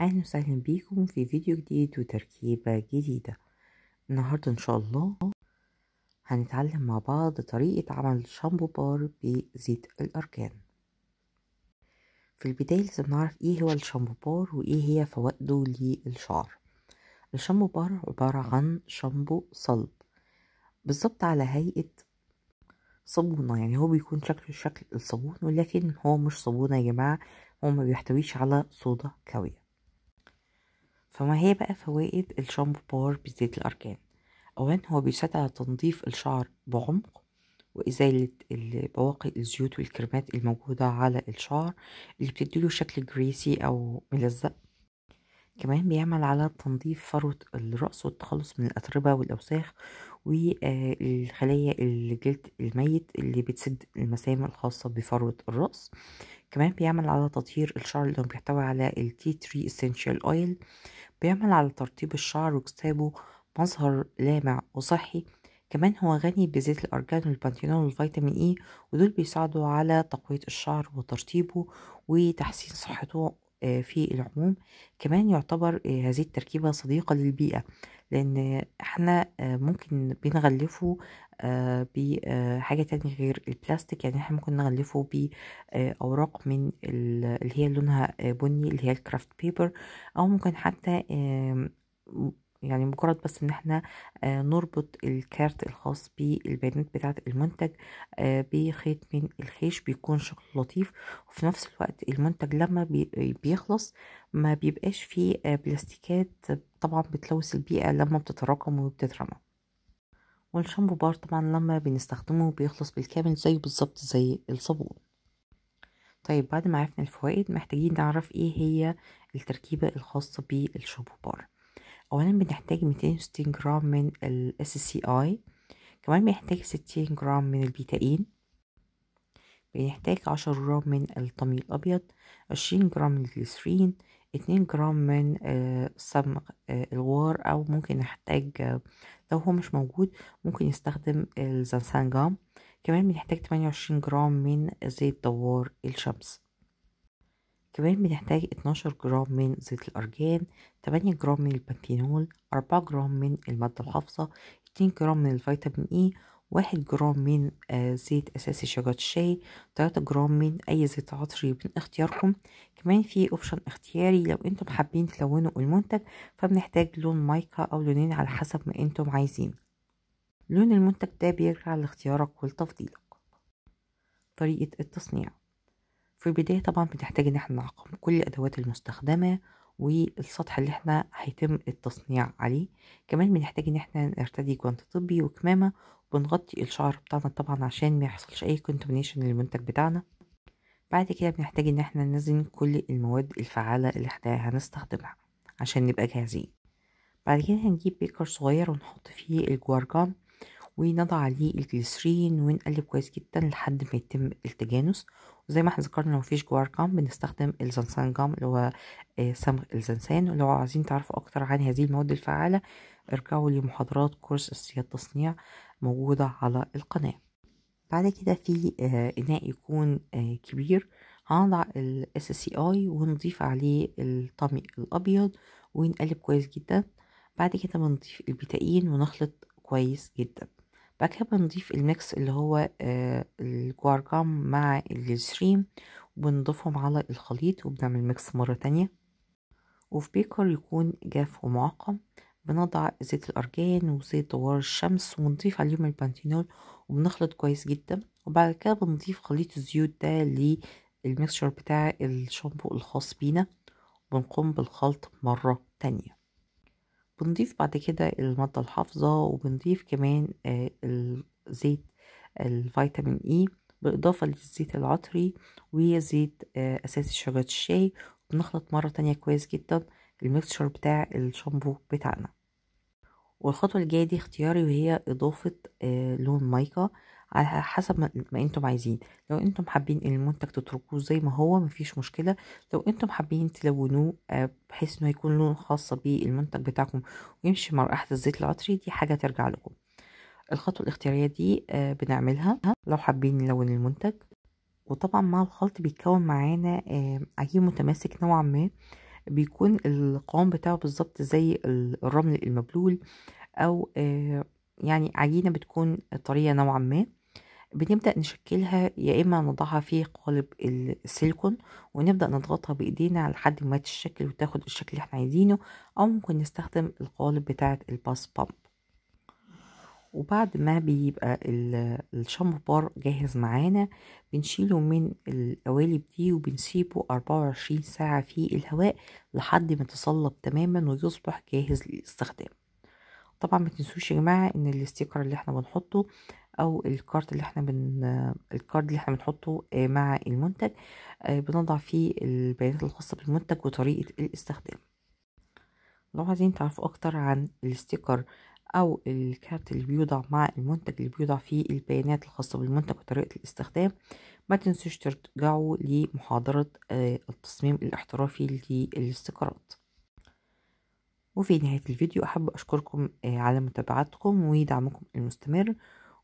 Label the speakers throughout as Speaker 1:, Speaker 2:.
Speaker 1: اهلا وسهلا بيكم في فيديو جديد وتركيبة جديدة النهاردة ان شاء الله هنتعلم مع بعض طريقة عمل شامبو بار بزيت الاركان في البداية لازم نعرف ايه هو الشامبو بار وايه هي فوائده للشعر الشامبو بار عبارة عن شامبو صلب بالظبط على هيئة صابونة يعني هو بيكون شكله شكل الصابون ولكن هو مش صابونة يا جماعة هو ما بيحتويش على صودا كاوية فما هي بقى فوائد الشامبو بار بزيت الأركان أولا هو بيساعد على تنظيف الشعر بعمق وإزالة بواقي الزيوت والكريمات الموجودة على الشعر اللي بتديله شكل جريسي أو ملزق كمان بيعمل على تنظيف فروة الرأس والتخلص من الأتربة والأوساخ والخلايا الجلد الميت اللي بتسد المسام الخاصة بفروة الرأس كمان بيعمل على تطهير الشعر اللي بيحتوي على التي تري اسينشال اويل بيعمل على ترطيب الشعر وجذابه مظهر لامع وصحي كمان هو غني بزيت الأرجان والبانتينول والفيتامين إي e، ودول بيساعدوا على تقوية الشعر وترطيبه وتحسين صحته آه، في العموم كمان يعتبر آه، هذه التركيبة صديقة للبيئة لأن احنا آه، ممكن بنغلفه بحاجة تانية غير البلاستيك يعني احنا ممكن نغلفه بأوراق من اللي هي لونها بني اللي هي الكرافت بيبر أو ممكن حتى يعني مجرد بس ان احنا آه، نربط الكارت الخاص بالبيانات بتاعة المنتج آه، بخيط من الخيش بيكون شكله لطيف وفي نفس الوقت المنتج لما بيخلص ما بيبقاش فيه آه، بلاستيكات طبعا بتلوث البيئة لما بتتراكم وبتترمى والشامبو بار طبعا لما بنستخدمه بيخلص بالكامل زيه بالظبط زي الصابون طيب بعد ما عرفنا الفوائد محتاجين نعرف ايه هي التركيبة الخاصة بالشامبو بار اولا بنحتاج 260 جرام من الاس سي اي كمان بنحتاج 60 جرام من البيتاين بنحتاج 10 جرام من الطمي الابيض 20 جرام من الجليسرين 2 جرام من سم آه، آه، الوار او ممكن نحتاج آه، لو هو مش موجود ممكن نستخدم الزنسانجام كمان بنحتاج 28 جرام من زيت دوار الشمس كمان بنحتاج 12 جرام من زيت الأرجان 8 جرام من البانثينول 4 جرام من المادة الحافظة 2 جرام من الفيتامين إي e، واحد جرام من آه، زيت أساسي شجرة الشاي تلاتة جرام من أي زيت عطري من اختياركم كمان في أوبشن اختياري لو أنتم حابين تلونوا المنتج فبنحتاج لون مايكا أو لونين على حسب ما أنتم عايزين لون المنتج ده بيرجع لاختيارك ولتفضيلك طريقة التصنيع في البداية طبعا بنحتاج ان احنا نعقم كل الادوات المستخدمة والسطح اللي احنا هيتم التصنيع عليه كمان بنحتاج ان احنا نرتدي جوانت طبي وكمامة وبنغطي الشعر بتاعنا طبعا عشان ما يحصلش اي كونتامينيشن للمنتج بتاعنا بعد كده بنحتاج ان احنا ننزل كل المواد الفعالة اللي احنا هنستخدمها عشان نبقى جاهزين بعد كده هنجيب بيكر صغير ونحط فيه الجوارجان ونضع عليه الجليسرين ونقلب كويس جدا لحد ما يتم التجانس وزي ما احنا ذكرنا لو مفيش جوار جام بنستخدم الزنسان جام اللي هو آه، صمغ الزنسان ولو عايزين تعرفوا اكتر عن هذه المواد الفعالة ارجعوا لمحاضرات كورس اساسيات التصنيع موجودة على القناة بعد كده في آه، اناء يكون آه، كبير هنضع الاس سي اي ونضيف عليه الطمي الابيض ونقلب كويس جدا بعد كده بنضيف البيتاين ونخلط كويس جدا بعد كده بنضيف الميكس اللي هو آه، الجوارجام مع الجسرين وبنضيفهم على الخليط وبنعمل ميكس مرة تانية وفي بيكر يكون جاف ومعقم بنضع زيت الأرجان وزيت دوار الشمس ونضيف عليهم البانتينول وبنخلط كويس جدا وبعد كده بنضيف خليط الزيوت ده للميكسشر بتاع الشامبو الخاص بينا وبنقوم بالخلط مرة تانية بنضيف بعد كده المادة الحافظة وبنضيف كمان آه، الزيت الفيتامين اي e بالإضافة للزيت العطري وزيت اساس آه، شجرة الشاي بنخلط مرة تانية كويس جدا الميكسشر بتاع الشامبو بتاعنا والخطوة الجاية دي اختياري وهي إضافة آه، لون مايكا على حسب ما انتم عايزين لو انتم حابين المنتج تتركوه زي ما هو مفيش مشكله لو انتم حابين تلونوه آه، بحيث انه يكون لون خاص بالمنتج بتاعكم ويمشي مع رائحه الزيت العطري دي حاجه ترجع لكم الخطوه الاختياريه دي آه، بنعملها لو حابين نلون المنتج وطبعا مع الخلط بيتكون معانا عجين آه، متماسك نوعا ما بيكون القوام بتاعه بالظبط زي الرمل المبلول او يعني عجينة بتكون طرية نوعا ما بنبدأ نشكلها يا إما نضعها في قالب السيليكون ونبدأ نضغطها بإيدينا لحد ما تتشكل وتاخد الشكل اللي احنا عايزينه أو ممكن نستخدم القالب بتاعة الباس بامب وبعد ما بيبقى الشامبو بار جاهز معانا بنشيله من القوالب دي وبنسيبه 24 ساعة في الهواء لحد ما يتصلب تماما ويصبح جاهز للاستخدام طبعا ما تنسوش يا جماعه ان الاستيكر اللي احنا بنحطه او الكارت اللي احنا بن الكارد اللي احنا بنحطه آه، مع المنتج آه، بنضع فيه البيانات الخاصه بالمنتج وطريقه الاستخدام لو عايزين تعرفوا اكتر عن الاستيكر او الكارت اللي بيوضع مع المنتج اللي بيوضع فيه البيانات الخاصه بالمنتج وطريقه الاستخدام ما تنسوش ترجعوا لمحاضره آه، التصميم الاحترافي للاستيكرات وفي نهاية الفيديو أحب أشكركم آه، على متابعتكم ودعمكم المستمر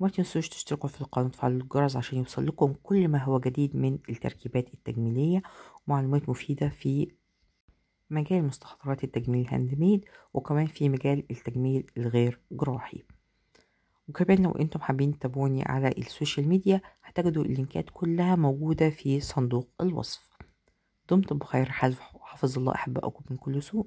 Speaker 1: وما تنسوش تشتركوا في القناة وتفعلوا الجرس عشان يوصلكم كل ما هو جديد من التركيبات التجميلية ومعلومات مفيدة في مجال مستحضرات التجميل الهاند ميد وكمان في مجال التجميل الغير جراحي وكمان لو انتم حابين تتابعوني على السوشيال ميديا هتجدوا اللينكات كلها موجودة في صندوق الوصف دمتم بخير حال حفظ الله أحبائكم من كل سوء